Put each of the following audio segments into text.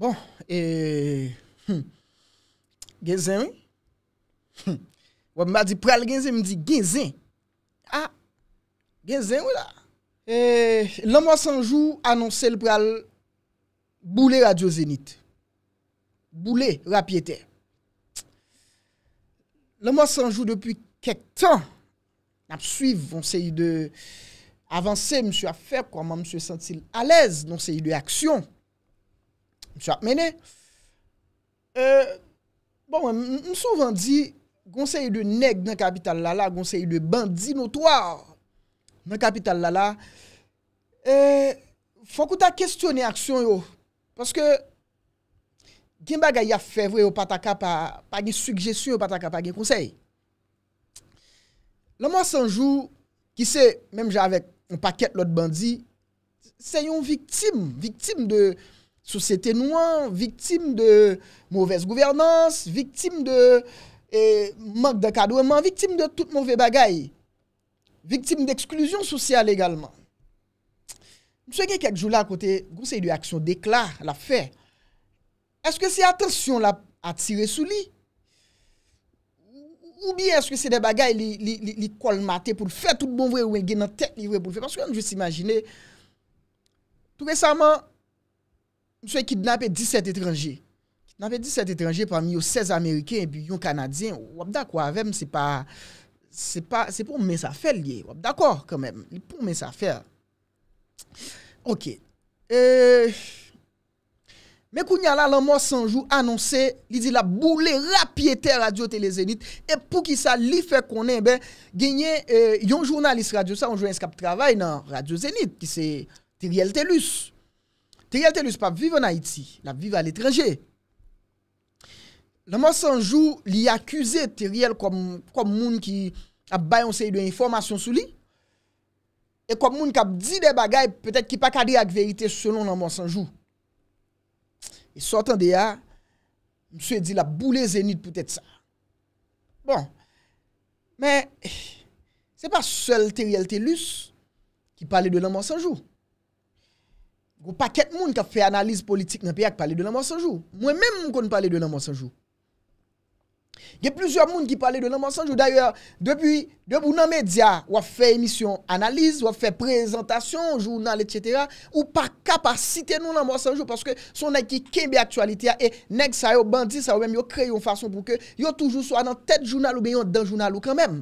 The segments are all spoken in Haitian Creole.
Bon, e... Hmm, gèzen ou? Hmm, wè m'a di pral gèzen, m'di gèzen. Ha, ah, gèzen ou la? E, lè mwa sanjou, anonsè l pral boule radiozenit. Boule rapyete. Lè mwa sanjou, depi kek tan, nan ap suiv, nan se y de avansè msè a fèp, kwa mwa msè sentil alèz nan se y de aksyon. E, bon, m souvan di, gonsenye de neg nan kapital la la, gonsenye de bandi notwa, nan kapital la la, e, fokou ta kestyone aksyon yo, paske, gen baga ya fevwe yo pataka pa, pa gen sugesyon yo pataka pa gen konsenye. La mwa sanjou, ki se, menm javek, on paket lot bandi, se yon viktim, viktim de, Sosyete nouan, viktim de mouvez gouverdans, viktim de mank de kadouman, viktim de tout mouvez bagay, viktim de eksklusyon sosyal egalman. Mseke kek jou la kote, goun se y di aksyon deklar la fe, eske se atensyon la atire sou li? Ou bi eske se de bagay li kolmate pou l'fe, tout bon vwe ou e gen a tek li vwe pou l'fe? Mseke, mseke, mseke, mseke, mseke, mseke, mseke, mseke, mseke, mseke, mseke, mseke, mseke, mseke, mseke, mseke, mseke, mseke, mseke Mse kidnapè 17 etranjè. Kidnapè 17 etranjè pwami yo 16 Amerikè epi yon Kanadyen, wap da kwa ve m, se pa, se pa, se pou mè sa fèl ye, wap da kor kanmèm, li pou mè sa fèl. Ok. Euh, mè kou nyala lan mò sanjou anonsè, li di la boule rapyete Radio Télézenit, epi pou ki sa li fè konè, genye euh, yon jounaliste radio sa, yon jounaliste kap travay nan Radio Zenit, ki se, Tyriel Telus, Teriel Telus pa vive na Iti, la vive al etrenger. Laman Sanjou li akuse Teriel kom moun ki ap bayonsey de informasyon sou li. E kom moun kap di de bagay, petèk ki pa kade ak verite selon laman Sanjou. E sotan de ya, mswe di la boule zenit petèk sa. Bon, men se pa sel Teriel Telus ki pale de laman Sanjou. Ou pa ket moun ka fe analiz politik nan piyak pale de nan monsanjou. Mwen menm moun kon pale de nan monsanjou. Ge plizur moun ki pale de nan monsanjou. Daya, debu nan media, waf fe emisyon analiz, waf fe prezentasyon, jounal, etc. Ou pa kapasite nou nan monsanjou. Paske son nèk ki kembe aktualite ya. E nèk sa yo bandi, sa yo mèm yo kreyon fason pou ke yo toujou so anan tèt jounal ou beyon dan jounal ou kèmèm.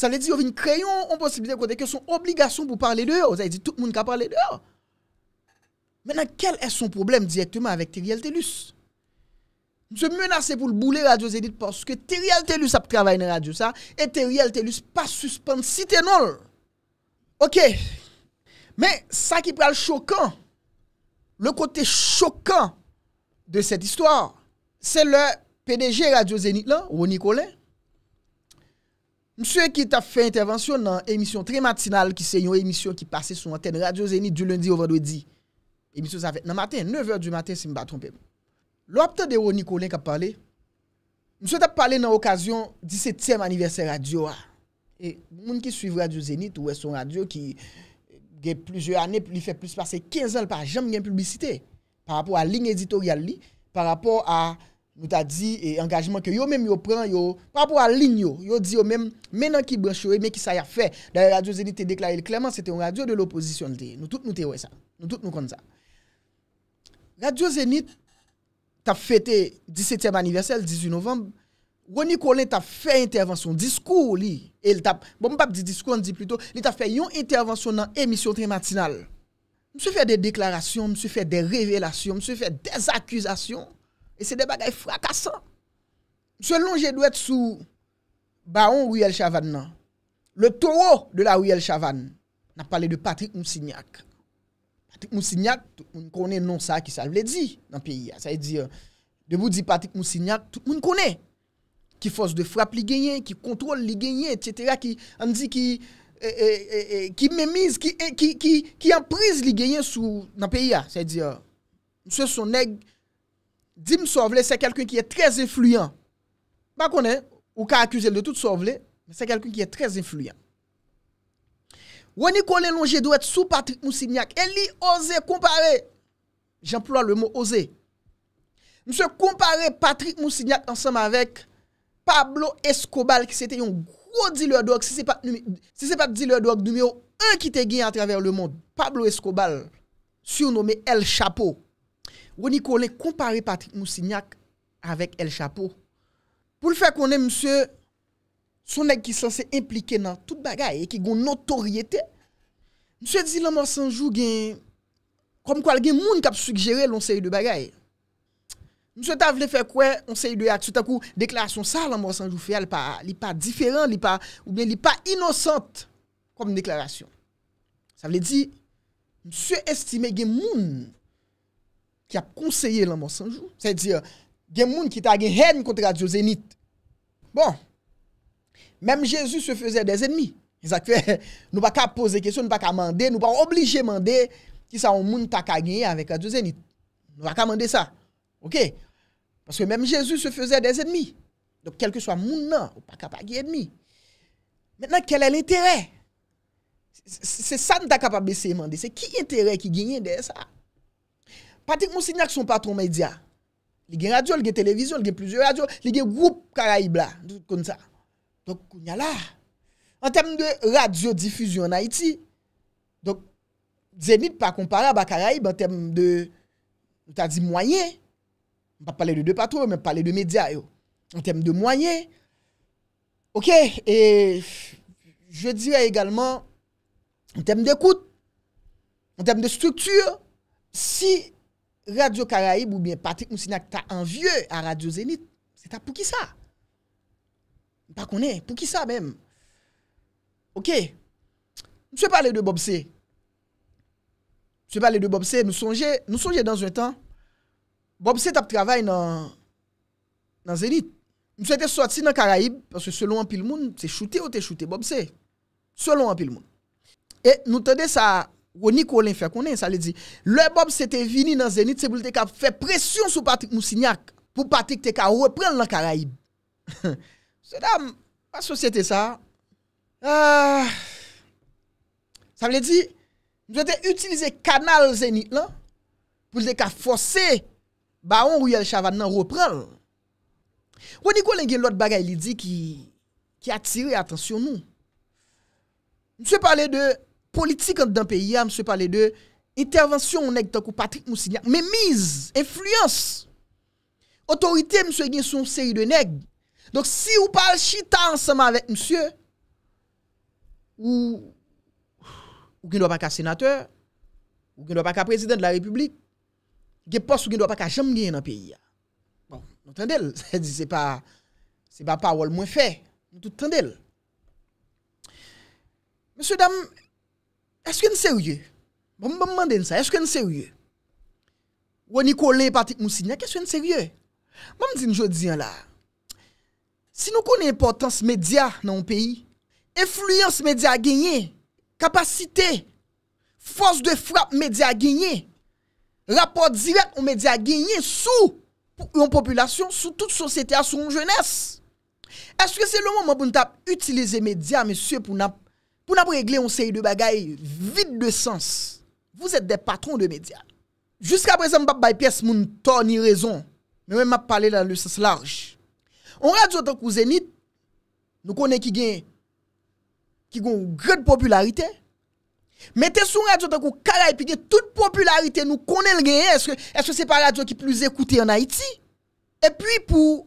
Sa le di yo vin kreyon, on posibilite kote ke son obligasyon pou pale de yo. Sa le di tout moun ka pale de yo. Menan, kel es son problem direktman avèk Teriel Telus? Mse menase pou l'boulè radyo zenit porske Teriel Telus ap travay nan radyo sa, et Teriel Telus pa suspensi tenol. Ok, men, sa ki pral chokan, le kote chokan de set istwa, se le PDG radyo zenit lan, ou Nikolay, mse ki ta fè intervensyon nan emisyon trimatinal ki se yon emisyon ki pase sou antenne radyo zenit du lundi ou vandwedi émission ça fait dans matin 9h du matin si je ne me pas. L'opte de Ronnie Colin qui a parlé, monsieur t'a parlé dans l'occasion 17e anniversaire radio. Et les gens qui suivent Radio Zénith ou son radio qui a plusieurs années, il fait plus passer 15 ans par jamais une publicité par rapport à ligne éditoriale, par rapport à nous t'a dit et engagement que yo même yo prend yo par rapport à ligne yo yo dit yo même maintenant qui branche mais qui ça y a fait d'ailleurs radio Zénith déclaré clairement c'était une radio de l'opposition nous toutes nous te ça nous toutes nous comme ça Radyo Zenit tap fete 17e aniversel, 18 novemb, Goni Kolin tap fè intervensyon, diskou li, bon pap di diskou an di pluto, li tap fè yon intervensyon nan emisyon trimatinal. Mse fè de deklarasyon, mse fè de revelasyon, mse fè de zakuzasyon, e se de bagay frakasan. Mse Longe dwet sou Baron Ruyel Chavan nan, le toro de la Ruyel Chavan, nan pale de Patrick Msignac. Tik moussignak, moun kone non sa ki sa vle di nan piya. Sa yi di, debout di patik moussignak, moun kone. Ki fos de frap li genyen, ki kontrol li genyen, etc. Ki mèmise, ki anprise li genyen nan piya. Sa yi di, moun se son neg, dim sovle, se kelkwen ki e trez efluyen. Moun kone, ou ka akuzel de tout sovle, se kelkwen ki e trez efluyen. Roni konen lonje do et sou Patrick Moussignac e li ose kompare. J'emplo a le mot ose. Mse kompare Patrick Moussignac ansam avek Pablo Escobal ki se te yon gro diliwadouak se se pat diliwadouak numeo 1 ki te gen a traver le monde. Pablo Escobal surnome El Chapo. Roni konen kompare Patrick Moussignac avek El Chapo. Po l'fe konen mse son ek ki san se implike nan tout bagay e ki gon notoryete Mse di la morsanjou gen, kom kwa gen moun kap sugjere lonseri de bagaye. Mse ta vle fe kwe, lonseri de atsuta kou, deklarasyon sa la morsanjou fe, li pa diferan, li pa inosant, kom deklarasyon. Sa vle di, mse estime gen moun, ki ap konseye la morsanjou. Se di, gen moun ki ta gen hen kontra Diozenit. Bon, mem Jezu se feze de zenmi. ne nous pas poser questions, nous ne pas demander, nous pas obligé demander qui ça un monde a gagné avec la Zénith. Nous pas demander ça. OK Parce que même Jésus se faisait des ennemis. Donc quel que soit monde ne pouvons pas gagner gagner ennemis. Maintenant quel est l'intérêt C'est ça que nous t'a capable de demander, c'est qui intérêt qui gagne de ça Patrick Moussignac son patron média. Il y a radio, il y a télévision, il y a plusieurs radios, il y a groupe Caraïbes tout comme ça. Donc il y a là en termes de radiodiffusion en Haïti, donc Zénith pas comparable à Caraïbes en termes de, t'a dit moyens. On pas parler de deux patrons, mais parler de médias. En termes de moyens. Ok, et je dirais également, en termes d'écoute, en termes de structure, si Radio Caraïbe ou bien Patrick Moussinak t'a envieux à Radio Zénith, c'est pour qui ça? Pas qu'on est, pour qui ça même? Ok, mswe pale de Bobse, mswe pale de Bobse, nou sonje, nou sonje dan zwen tan, Bobse tap travay nan Zenit. Mswe te soti nan Karaib, paswe selon an pil moun, te chute ou te chute, Bobse, selon an pil moun. E nou tade sa, ou Nikolin fè konen, sa le di, le Bobse te vini nan Zenit, se pou te ka fè presyon sou Patrick Moussignac, pou Patrick te ka repren nan Karaib. Se dam, paswe se te sa... Sa ah. mle di, mse te utilize kanal zenit lan, mse te ka fose, mse te baon ou yal chavad nan reprenl. Wani kon len gen lot bagay li di ki, ki atire atensyon nou. Mse pale de politik an dan peyi ya, mse pale de intervensyon ou neg tankou Patrick Moussiniak, menmiz, influence, otorite mse gen sou mse yi de neg. Donk si ou pale chita ansama vek mse yo, Ou gen dwa pa ka senateur, ou gen dwa pa ka prezident de la republik, gen pos ou gen dwa pa ka jem gen nan peyi ya. Bon, nou tendel, se di se pa, se pa pa wol mwen fe, nou tout tendel. Monsiw dam, eske nse rye? Bon, mwen mwen mwen den sa, eske nse rye? Ou an yi kolè patik moun sinya, keske nse rye? Mwen mwen din jodi an la, si nou konen importans media nan ou peyi, Efluyans medya genye, kapasite, fos de fwa medya genye, rapor direk ou medya genye sou, pou yon populasyon, sou tout sosete a sou yon jones. Est-ce que c'est le moment pou nou tap utilize medya, monsie, pou nou regle yon seyi de bagay vide de sens? Vous êtes des patrons de medya. Jusqu'à présent, m'ap baipiès, moun toni raison, mè m'ap pale la le sès large. On rè diotak ou zenit, nou konè ki genye Ki goun ou gred popularite. Mete sou radio takou karay, pi gen tout popularite nou konen l genye, eske se pa radio ki plus ekoute yon Haiti. E pi pou,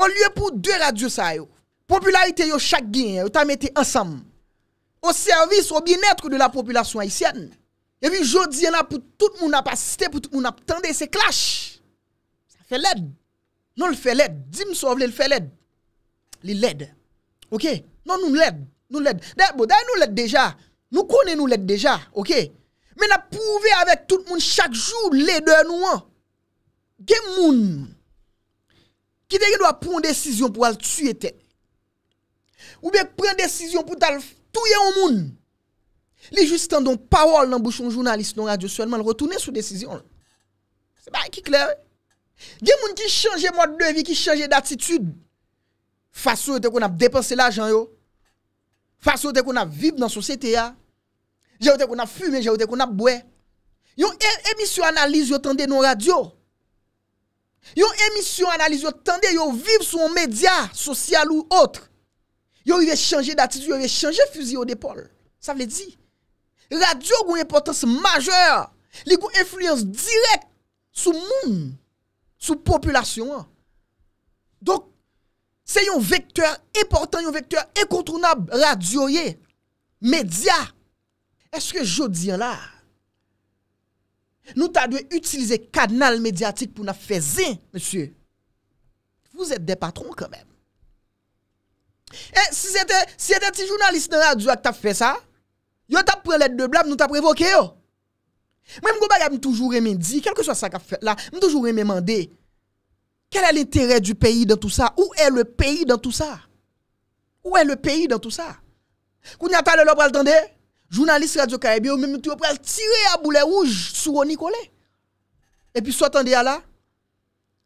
ou lye pou 2 radio sa yo. Popularite yo chak genye, yo ta mete ansam. Ou servis, ou binetre de la populasyon Haitienne. E vi jodi yon apou, tout moun apassiste, tout moun ap tende, se clash. Sa ke led. Non l fe led. Dim sou avle l fe led. Li led. Ok. Non nou led. Bon, nou konen nou let deja, ok? Men ap pouve avèk tout moun chak jou, lè dè nou an. Gen moun, ki te gen do ap pou moun desisyon pou al tuye te. Ou ben pren desisyon pou tal touye moun. Li justan don pawol nan bouchon jounalist non radyoswenman, retounen sou desisyon. Se barè ki kler. Gen moun ki chanje mode de vi, ki chanje d'atitude. Faso yo te kon ap depanse la jan yo. Fase ou te kon a vib nan sosyete ya. Je ou te kon a fume, je ou te kon a bwe. Yon emisyon analiz yo tende non radio. Yon emisyon analiz yo tende yo vib sou media sosyal ou otre. Yo yon ve chanje datidu, yo yon ve chanje fuzi ou depol. Sa vle di. Radio kon yon potans majeur. Li kon enfluyans direk sou moun. Sou populasyon. Dok. Se yon vekteur important, yon vekteur ekontrounab radyoye, medya, eske jodi an la, nou ta dwe utilize kanal medyatik pou na fezin, monsye, vous ete de patron kanmem. Eh, si ete ti jounaliste nan radyo ak ta fe sa, yo ta prelet de blab nou ta prevoke yo. Mwen mwobag ap mwen toujou remen di, kelke sa ka fe la, mwen toujou remen mande, Quel est l'intérêt du pays dans tout ça Où est le pays dans tout ça Où est le pays dans tout ça Quand on a le journalistes journaliste Radio Caribéen, même tu tirer à boulet rouge sur Nicolet. Et puis soit à là,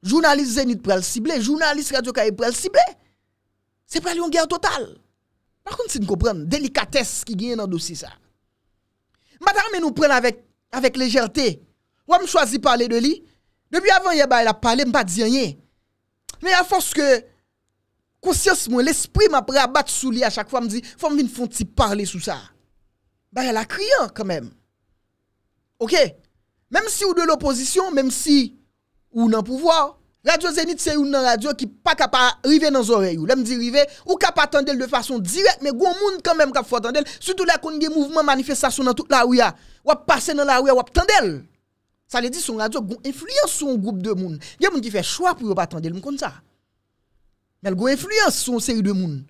journaliste Zénith pral cibler, journaliste Radio Caribéen pral cibler. C'est pas une guerre totale. Par contre, si nous comprenons délicatesse qui gagne dans le dossier ça. Madame, nous prenons avec avec légèreté. Vous me choisi de parler de lui depuis avant, il a parlé, je ne pas dit rien. Mais à force que conscience, l'esprit m'a battre sous lui à chaque fois, me dit, faut me faire petit parler sous ça. Bah, elle a crié hein, quand même. OK? Même si ou de l'opposition, même si ou dans pouvoir, Radio Zénith, c'est une radio qui pas capable arriver dans les oreilles. L'aime dit arriver, ou capable attendre de façon directe, mais grand monde quand même capable attendre. Surtout là y a mouvement manifestation dans toute la rue. Hein. Ou passer dans la rue, ou attendre. Ça veut dire son radio influence sur un groupe de monde. Il y a des gens qui fait choix pour pas attendre comme ça. Mais elle influence sur une série de monde.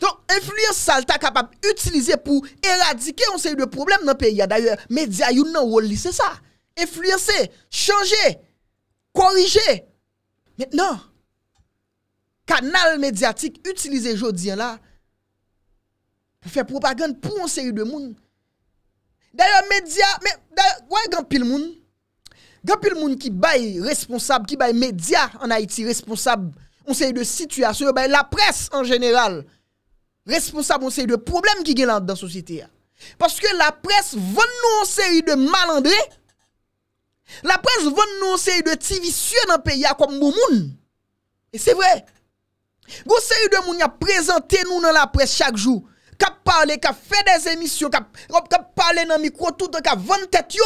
Donc influence ça t'a capable d'utiliser pour éradiquer une série de problèmes dans le pays. D'ailleurs, les médias ont un rôle, c'est ça. Influencer, changer, corriger. Maintenant, canal médiatique utilisé aujourd'hui là pour faire propagande pour une série de monde Daya medya, mwen genpil moun, genpil moun ki bay responsab, ki bay medya an Haiti responsab, on se yi de situasyon, eh bay la pres en general, responsab on se yi de problem ki gen lande dan sosyte ya. Paske la pres voun nou an se yi de malandre, la pres voun nou an se yi de tivisyon an peya kom moun. E se vre, goun se yi de moun ya prezante nou nan la pres chak jou, kap parle, kap fait des émissions, qui parle dans le micro tout le temps, kap vendre tête yo.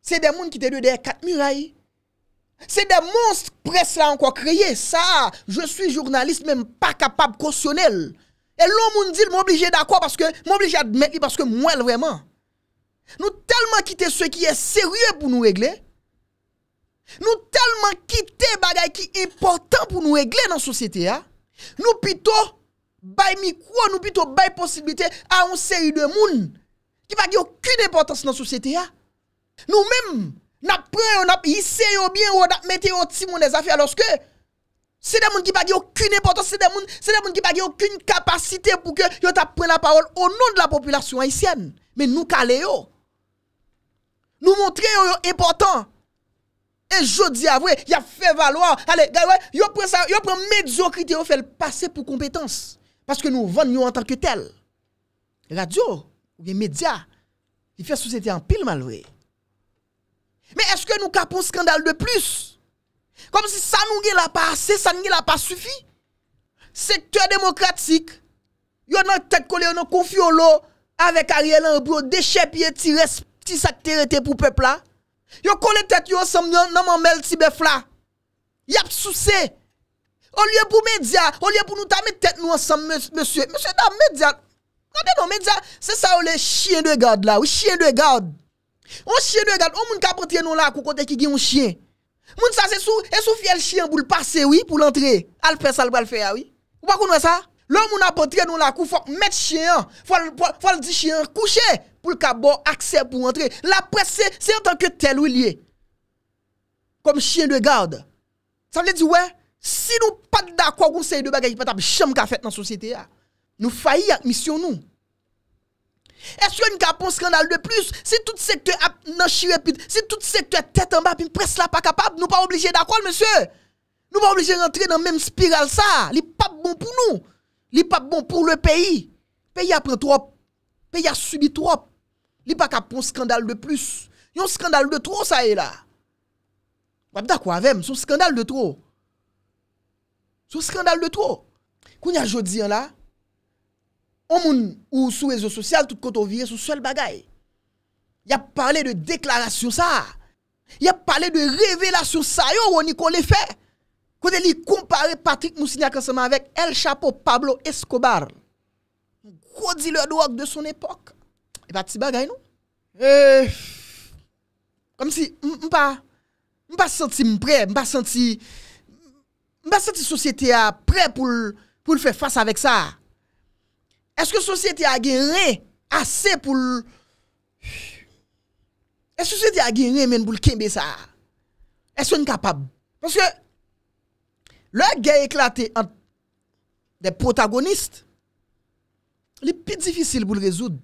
C'est des gens qui te derrière quatre murailles. C'est des monstres presse là encore créé. Ça, je suis journaliste, même pas capable de cautionner. Et l'homme dit, m'oblige d'accord parce que, à admettre parce que moi, vraiment. Nous tellement quitté ce qui est sérieux pour nous régler. Nous tellement quitté bagay qui est important pour nous régler dans la société. Hein. Nous plutôt Bay mikwon ou bito bay posibite a on seyi de moun Ki pa ge okun epotans nan soucete ya Nou men, nap pre yon ap, yi seyo bien ou nap mete yon timounen zafi aloske Se de moun ki pa ge okun epotans, se de moun ki pa ge okun kapasite Pouke yon ta pre la parol ou nou de la populasyon ayisyen Men nou kale yo Nou montre yon yon epotans E jodi avwe, yon fe valwa Yon pre mejo krite yon fel pase pou kompetans Paske nou von nou an tanke tel. Radio, ou gen media, di fè sou sete an pil malwe. Men eske nou kapon skandal de plus? Kom si san nou gen la pa ase, san gen la pa sufi? Sektor demokratik, yo nan tek kole yo nan konfio lo, avek Ariel en bro deche pye ti sakte rete pou pepla. Yo kole tek yo san mnen nan manmel ti befla. Yap sou se, O liye pou medya, o liye pou nou ta me tete nou ansam, monsye. Monsye, nan medya, kande nou medya, se sa ou le chien de gade bon la, ou chien de gade. Ou chien de gade, ou moun ka potre nou la akou kote ki gen ou chien. Moun sa se sou, e sou fiel chien pou l'pase, oui, pou l'entre, al presa, al balfea, oui. Ou pa kounwe sa? Lò moun apotre nou la akou, fok met chien, fok di chien kouche, pou l'kabo akse pou entre. La presa, se an tanke tel ou liye, kom chien de gade. San li di wè? Si nou pat da kwa goun seye de bagay, pat ap chanm ka fet nan sosyete ya. Nou fayi ak misyon nou. Eskwen yon ka pon skandal de plus, se tout sekte ap nan chirepit, se tout sekte ap tetan ba, pin pres la pa kapab, nou pa oblije da kwa l monsye. Nou pa oblije rentre nan men spiral sa. Li pap bon pou nou. Li pap bon pou le peyi. Peyi ap ren trop. Peyi ap subi trop. Li pa kap pon skandal de plus. Yon skandal de trop sa e la. Wap da kwa avem, son skandal de trop. Sou skandal de tro. Koun ya jodi an la, an moun ou sou wezo sosyal, tout konto viye, sou sol bagay. Ya pale de deklarasyon sa. Ya pale de revelasyon sa yo, wouni kon le fe. Koun de li kompare Patrick Moussina konsenman vek El Chapo Pablo Escobar. Koun di le doak de son epok. E ba ti bagay nou. E, kom si mpa, mpa senti mpre, mpa senti Mba seti sosyete a pre pou l pou l fè fòs avèk sa? Eske sosyete a gen re asè pou l... Eske sosyete a gen re men bou l kembe sa? Eske ou n kapab? Mwen se, lò gèy eklate an de protagonist, li pi difisil bou l rezoud.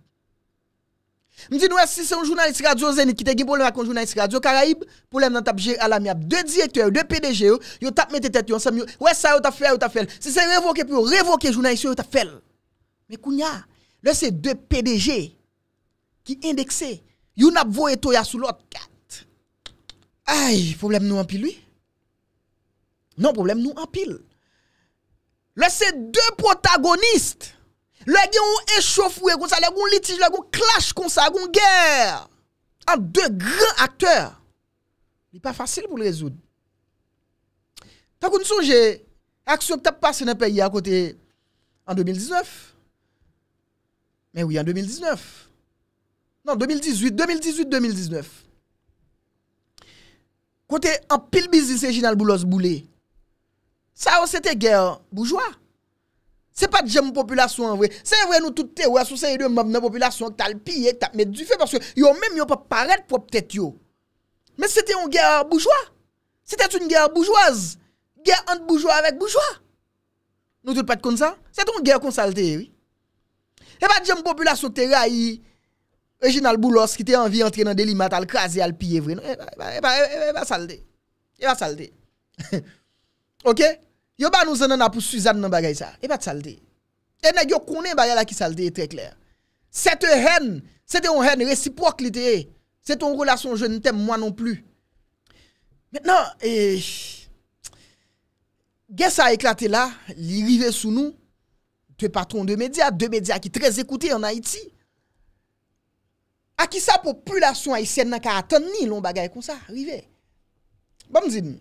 Je dis, si c'est un journaliste radio Zénith qui a un problème avec un journaliste radio Caraïbe, problème dans géré à la miab. Deux directeurs, deux PDG, ils tête, mes têtes ensemble. Ouais, ça, ils ont fait, ils t'a fait. Si c'est révoqué, puis révoqué, journaliste, ils t'a fait. Mais Kounia, là, c'est deux PDG qui indexé. Ils n'a voyé ya sous l'autre. Aïe, problème nous en pile, lui. Non, problème nous en pile. Là, c'est deux protagonistes La gen ou e chow fwe kon sa, la gen ou litij, la gen ou klash kon sa, la gen ou ger. An de gran akteur. Ni pa fasil pou le rezoud. Ta kon souje, aksyo ptap pa se ne peyi an kote en 2019. Men ou yon 2019. Nan 2018, 2018, 2019. Kote an pil bizise jinal boulos boulé. Sa ou se te ger boujwa. Se pa djem populasyon an vre. Se vre nou tout te ou asou se yon moun moun moun populasyon ki tal piye, ki tal met du fe parce yo mèm yon pa paret pou ap tete yo. Men se te yon gèr boujwa. Se te yon gèr boujwaz. Gèr ant boujwa avèk boujwa. Nou tout pat kon sa. Se te yon gèr konsalte yon. Se pa djem populasyon te rayi Reginald Boulos ki te anvi entren nan delimat al krasi al piye vre. Se pa djem populasyon te rayi Yo ba nous en a pour Suzanne dans bagay ça. Et pas de saleté. Et nèg yo koné bagay la qui saleté est très clair. Cette haine, c'était une haine réciproque C'est une relation je ne t'aime moi non plus. Maintenant, eh ça a éclaté là, il arrivé sous nous deux patrons de médias, deux médias qui très écoutés en Haïti. À qui sa population haïtienne n'a qu'à attendre ni long bagay comme ça, rive. Bon nous.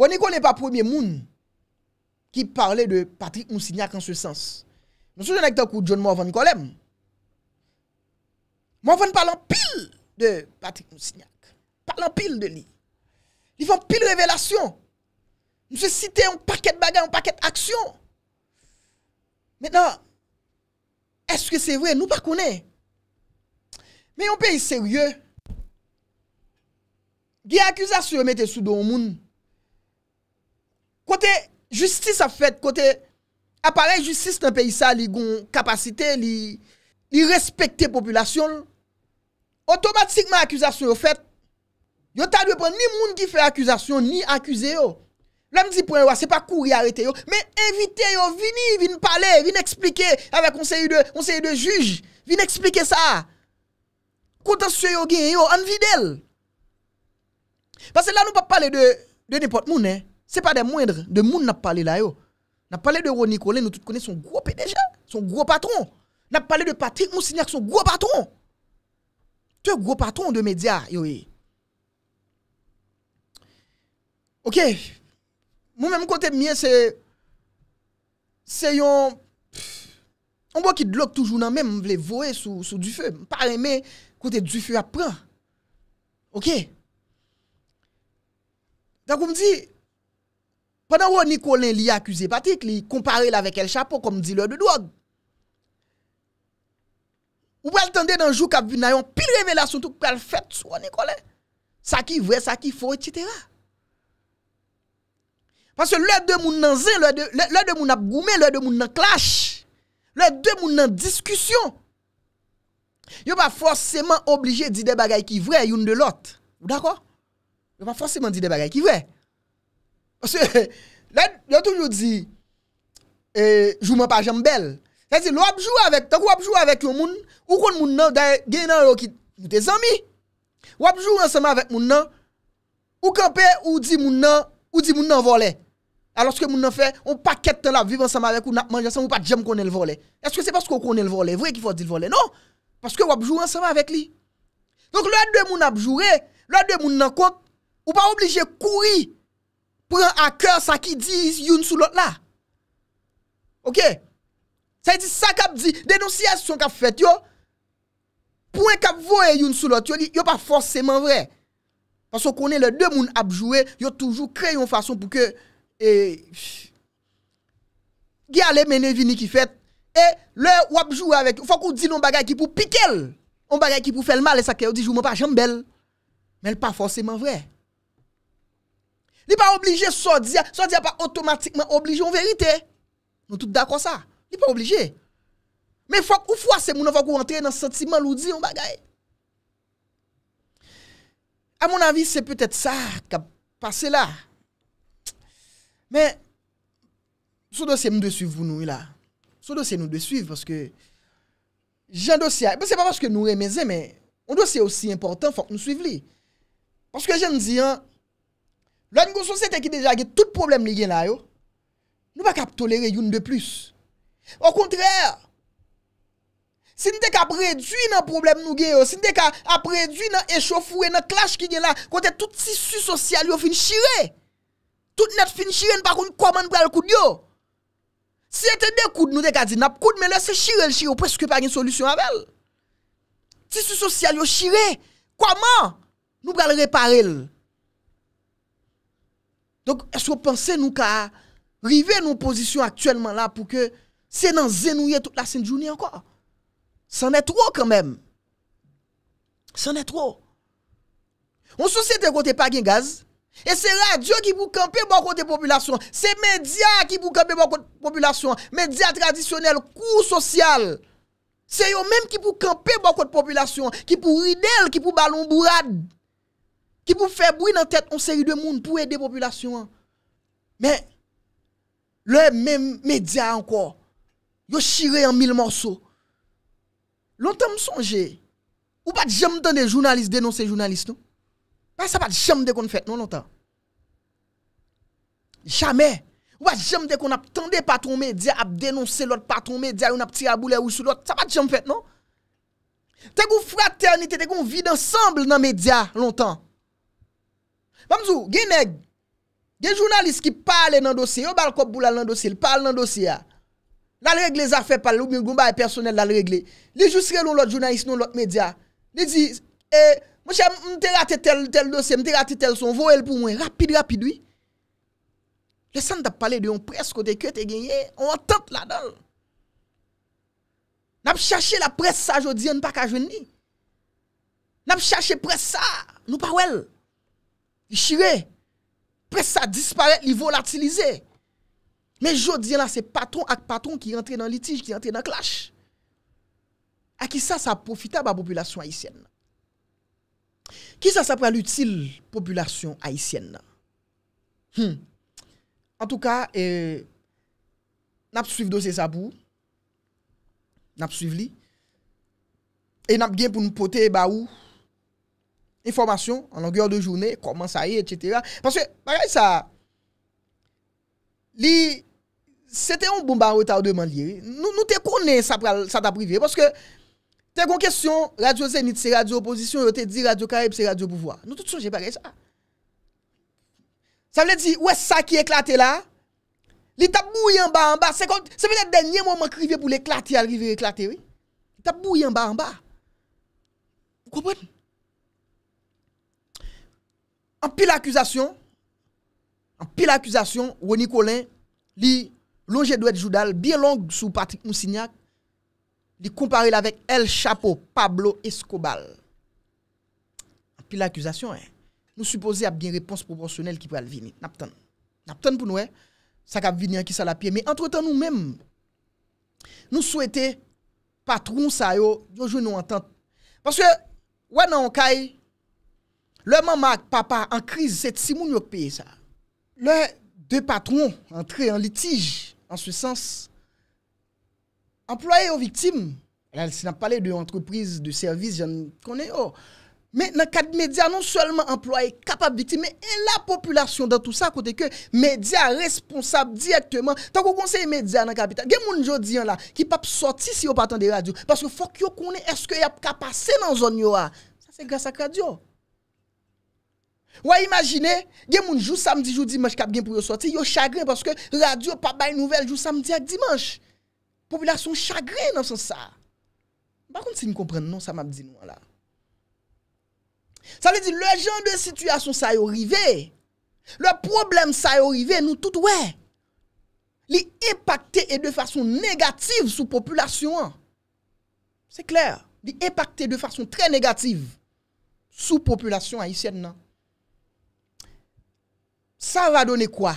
On n'est pas premier monde qui parlait de Patrick Moussignac en ce sens. Nous sommes John Morvan Colem. Morvan parle en pile de Patrick Moussignac. Parle en pile de lui. fait font pile révélation. Nous se cite un paquet de bagages, un paquet d'actions. Maintenant, est-ce que c'est vrai? Nous pas connaissons. Mais peut pays sérieux, il y a accusation de mettre sous dos monde. Kote justice ap fèt, kote aparel justice nan peyi sa li goun kapasite, li respekte populasyon, otomatikman akuzasyon yo fèt, yo ta dwe pon ni moun ki fè akuzasyon, ni akuse yo. La mdi pon yo, se pa kou ri arrete yo, me evite yo, vini, vini pale, vini eksplike, ave konseyi de juj, vini eksplike sa, konta sou yo gen yo, an videl. Pase la nou pa pale de depot moun, eh. Ce n'est pas des moindres. De monde n'a parlé là. Yo. N'a parlé de Ronnie Colin, nous tous connaissons son gros PDG, son gros patron. N'a parlé de Patrick Moussignac, son gros patron. Tu es gros patron de médias. Yo, eh. Ok. Moi-même, côté mien, c'est. C'est un. On voit qu'il bloque toujours dans même, les vouer sous, sous du feu. Pas aimé, côté du feu à Ok. Donc, on me dit. Pendan wè wè Nikolè li akuse patik, li kompare la vek el chapo kom di lè de douag. Ou wè l tende nan jou kab vina yon pil revelasyon tout wè l fèt sou wè Nikolè. Sa ki vre, sa ki fò, etc. Pasè lè dè moun nan zè, lè dè moun nan goumè, lè dè moun nan clash, lè dè moun nan diskusyon. Yo wè fòrsèman oblige di de bagay ki vre yon de lot. Yo wè fòrsèman di de bagay ki vre. Lè, lè toujou di Jouman pa jambel Lè di, lè wapjou avèk Tak wapjou avèk yon moun Ou kon moun nan, gen nan lò ki moutè zami Wapjou ansama avèk moun nan Ou kampe, ou di moun non, nan Ou di moun nan volè A lòs ke moun nan fè, ou pa ket ten la Viv ansama avèk ou nan manja san, ou pa jem konè l'volè Eske se pas konè l'volè, vwe ki fò di l'volè, non Paske wapjou ansama avèk li Donk lè dè moun nan apjouè Lè dè moun nan kont Ou pa oblijè kouri Pren akèr sa ki di youn sou lot la. Ok? Sa yi di sa kap di, denosiasyon kap fèt yo. Pwen kap voe youn sou lot yo li, yo pa fòsèmen vrè. Fòsè konen lè, dè moun apjouè, yo toujou kre yon fàson pou kè, Gyalè mène vini ki fèt, E lè wapjouè avèk, fòk ou di lè yon bagay ki pou pike lè. Yon bagay ki pou fè lè malè sa kè, ou di jou mè pa jambèl. Mè lè pa fòsèmen vrè. Li pa oblige sa diya, sa diya pa otomatikman oblige yon verite. Nou tout d'akwa sa. Li pa oblige. Men fok ou fwa se moun avak ou rentre nan sentimen loudi yon bagay. A moun avi se petet sa ka pase la. Men, sou dosye moun de suif voun nou yon la. Sou dosye moun de suif, paske jen dosye a... Ben se pa paske nou remeze, men... Moun dosye osi important, fok nou suif li. Paske jen diyan... La nyo konson se te ki deja ge tout problem li gen la yo, nou pa kap tolere yon de plus. Au kontrèr, se ne te ka predui nan problem nou gen yo, se ne te ka predui nan echofou, e nan clash ki gen la, kontè tout tisu sosyal yo fin shire, tout net fin shire, nan pa kon kon man pral koud yo. Se te de koud nou de ka di nap koud, men le se shire l shire, ou preske pa gen solusyon avèl. Tisu sosyal yo shire, konman nou pral repare l. Donc, est-ce que vous pensez nous qu'à arriver nos positions actuellement là pour que c'est dans zénouiller toute la sainte journée encore C'en est trop quand même. C'en est trop. On société côté pas de gaz, et c'est radio qui vous camper beaucoup de population. C'est médias qui vous camper beaucoup côté population. Médias traditionnels, cours social. C'est eux même qui vous camper beaucoup de population, qui pour ridel, qui pour ballon bourrade. Ki pou fè brin nan tèt, on sè yu dè moun pou e dè populasyon an. Mè, lè mè media an kò, yo shire yon mil morsò. Lontan m sonje, ou bat jèm tèndè jounalist denonsè jounalist nou? Mè, sa bat jèm dè kon fèt non lontan. Jamè, ou bat jèm dè kon ap tèndè patron media ap denonsè lòt patron media yon ap tirabou lè ou sou lòt, sa bat jèm fèt non? Tèk ou fraternité, tèk ou vide ansambl nan media lontan. Mamzou, gen neg, gen jounalist ki pale nan dosye, yo balkop boulan nan dosye, li pale nan dosye ya. Nan regle zafè pale, loupi goumba e personel nan regle. Li jousre loun lout jounalist, loun lout media. Li di, e, mwen chè mte rate tel dosye, mte rate tel son, vou el pou mwen, rapide, rapide, oui. Le san tap pale de yon pres kote kete gen ye, on tante la dol. Nap chache la pres sa, jodi, an pa kajwen ni. Nap chache pres sa, nou pa ouel. I shire, pres sa dispare, li volatilize. Men jod diyan la se patron ak patron ki rentre nan litij, ki rentre nan clash. A ki sa sa profita ba populasyon Haitienne. Ki hmm. sa sa pralutil populasyon Haitienne. En tout ka, eh, nap suiv do se sabou. Nap suiv li. E nap gen pou nou pote ba ou. informasyon, an langyo de jounè, koman sa yè, etc. Parce que, parè sa, li, bon se te yon bumba wè ta ou deman li, nou te konè sa ta privè, parce que, te yon kon kèsyon, radio Zenit se radio oposisyon, ou te di radio Karib se radio pouvoi, nou te tsojè parè sa. Sa mè di, wè sa ki eklatè la, li ta bou yon ba an ba, se mè net denye mwaman krivè pou l'eklatè, al rivè eklatè, ta bou yon ba an ba. Kwa mwen nou? An pi l'akuzasyon, an pi l'akuzasyon, wè ni kolè, li longe dwe djoudal, biè long sou Patrick Moussignac, li kompare l'avek El Chapo Pablo Escobal. An pi l'akuzasyon, nou suppose ap gen repons proporsyonel ki prè al vini. Nap ton. Nap ton pou nouè, sak ap vini an ki sa la piè. Me entretan nou mèm, nou souwete patrou moussa yo, nou joun nou an tent. Pansè, wè nan an kaye, Le mamak, papa, an kriz, set si moun yo kpeye sa. Le de patron, entre en litij, en sou sens, employe yo viktim, la si nan pale de entreprise, de servis, jan kone yo, men nan kat media, non seulement employe, kapab viktim, men en la populasyon, dan tout sa, kote ke media responsab direktman, tanko konsey media nan kapita. Gen moun jo diyan la, ki pap sorti si yo patan de radio, parce fok yo kone, eske yap kapase nan zon yo a, sa se glas ak radio. Ouais, imaginez, il y a samedi, jou dimanche gen bien pour sortir, yo chagrin parce que radio pas de nouvelle jou samedi et dimanche. Population chagrin dans ce sens ça. Par contre, si nous comprenons non, ça m'a dit nous là. Ça veut dire le genre de situation ça est arrivé. Le problème ça est arrivé nous tout ouais. Li impacte et de façon négative sous population. Hein. C'est clair, li impacté de façon très négative sous population haïtienne non. Sa va done kwa?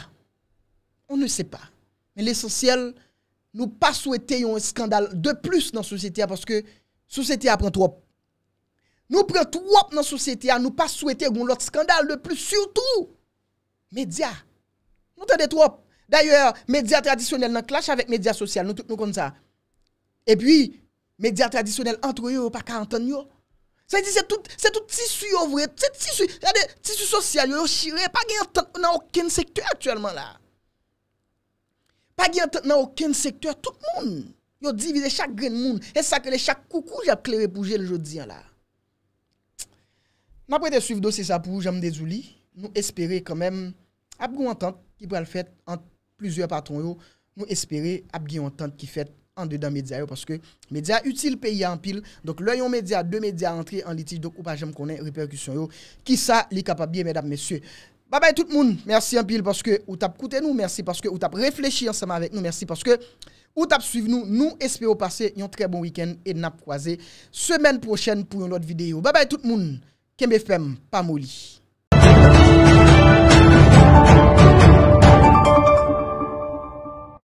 On ne se pa. Men les sosyel, nou pa souwete yon skandal de plus nan sosyetia porske sosyetia pren trop. Nou pren trop nan sosyetia, nou pa souwete yon lot skandal de plus. Soutou, media. Nou tade trop. D'ayor, media tradisyonel nan clash avèk media sosyel. Nou kon sa. E pi, media tradisyonel antro yo pa 40 an yo. Se di se tout, se tout tisu yo vwet, se tisu, se tisu sosyal yo yo shire, pa gen yon tent nan oken sektur aktuelman la. Pa gen yon tent nan oken sektur, tout moun, yo divize chak gren moun, e sakle chak koukou, jap kle repouje ljo diyan la. Na pou ete suiv dosi sa pou, jame dezouli, nou espere kon men, ap gen yon tent ki pral fèt an plusieurs patron yo, nou espere ap gen yon tent ki fèt. an de dan medya yo, paske medya util peyi an pil, donk lè yon medya, de medya entri an litij, donk ou pa jem konen reperkusyon yo, ki sa li kapabye, medap mesye. Baba et tout moun, mersi an pil, paske ou tap koute nou, mersi paske ou tap reflechi anseman avèk nou, mersi paske ou tap suive nou, nou espè ou pase yon tre bon wikend, et nap kwaze, semen prochen pou yon lot videyo. Baba et tout moun, Kembe FPM, Pamoli.